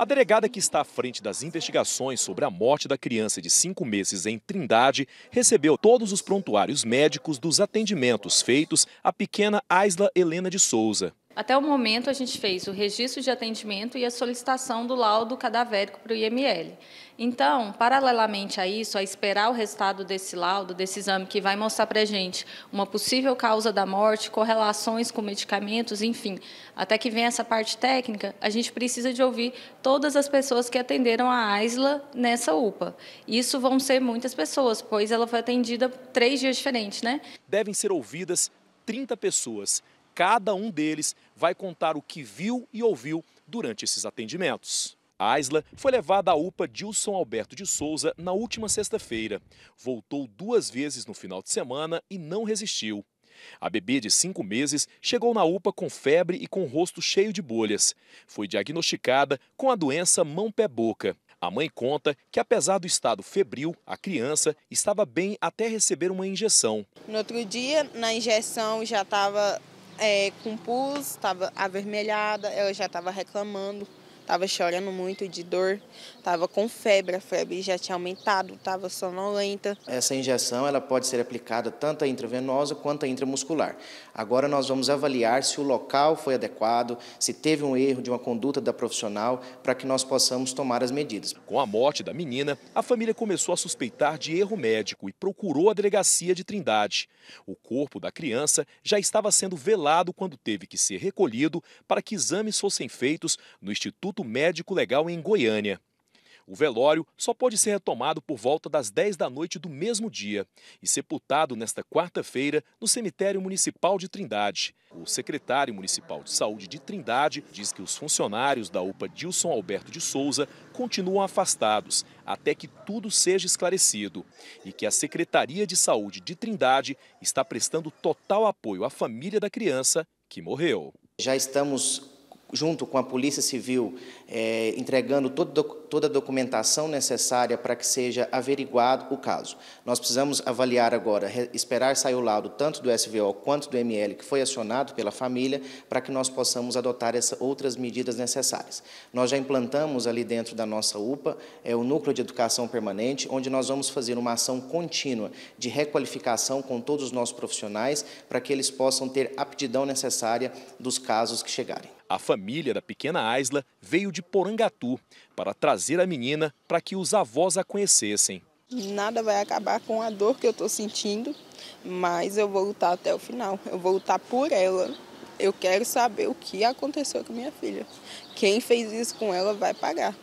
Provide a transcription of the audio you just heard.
A delegada que está à frente das investigações sobre a morte da criança de cinco meses em Trindade recebeu todos os prontuários médicos dos atendimentos feitos à pequena Aisla Helena de Souza. Até o momento, a gente fez o registro de atendimento e a solicitação do laudo cadavérico para o IML. Então, paralelamente a isso, a esperar o resultado desse laudo, desse exame, que vai mostrar para a gente uma possível causa da morte, correlações com medicamentos, enfim, até que venha essa parte técnica, a gente precisa de ouvir todas as pessoas que atenderam a AISLA nessa UPA. Isso vão ser muitas pessoas, pois ela foi atendida três dias diferentes, né? Devem ser ouvidas 30 pessoas cada um deles vai contar o que viu e ouviu durante esses atendimentos. A Aisla foi levada à UPA Dilson Alberto de Souza na última sexta-feira. Voltou duas vezes no final de semana e não resistiu. A bebê de cinco meses chegou na UPA com febre e com o rosto cheio de bolhas. Foi diagnosticada com a doença mão-pé-boca. A mãe conta que, apesar do estado febril, a criança estava bem até receber uma injeção. No outro dia, na injeção já estava é, com pus, estava avermelhada, ela já estava reclamando. Tava chorando muito de dor, tava com febre, a febre já tinha aumentado, tava sonolenta. Essa injeção ela pode ser aplicada tanto a intravenosa quanto a intramuscular. Agora nós vamos avaliar se o local foi adequado, se teve um erro de uma conduta da profissional, para que nós possamos tomar as medidas. Com a morte da menina, a família começou a suspeitar de erro médico e procurou a delegacia de Trindade. O corpo da criança já estava sendo velado quando teve que ser recolhido para que exames fossem feitos no Instituto Instituto Médico Legal em Goiânia. O velório só pode ser retomado por volta das 10 da noite do mesmo dia e sepultado nesta quarta-feira no cemitério municipal de Trindade. O secretário municipal de saúde de Trindade diz que os funcionários da UPA Dilson Alberto de Souza continuam afastados até que tudo seja esclarecido e que a Secretaria de Saúde de Trindade está prestando total apoio à família da criança que morreu. Já estamos junto com a Polícia Civil, é, entregando todo toda a documentação necessária para que seja averiguado o caso. Nós precisamos avaliar agora, esperar sair o laudo tanto do SVO quanto do ML, que foi acionado pela família, para que nós possamos adotar essas outras medidas necessárias. Nós já implantamos ali dentro da nossa UPA é, o Núcleo de Educação Permanente, onde nós vamos fazer uma ação contínua de requalificação com todos os nossos profissionais para que eles possam ter a aptidão necessária dos casos que chegarem. A família da pequena Aisla veio de Porangatu para trazer trazer a menina para que os avós a conhecessem. Nada vai acabar com a dor que eu estou sentindo, mas eu vou lutar até o final. Eu vou lutar por ela. Eu quero saber o que aconteceu com minha filha. Quem fez isso com ela vai pagar.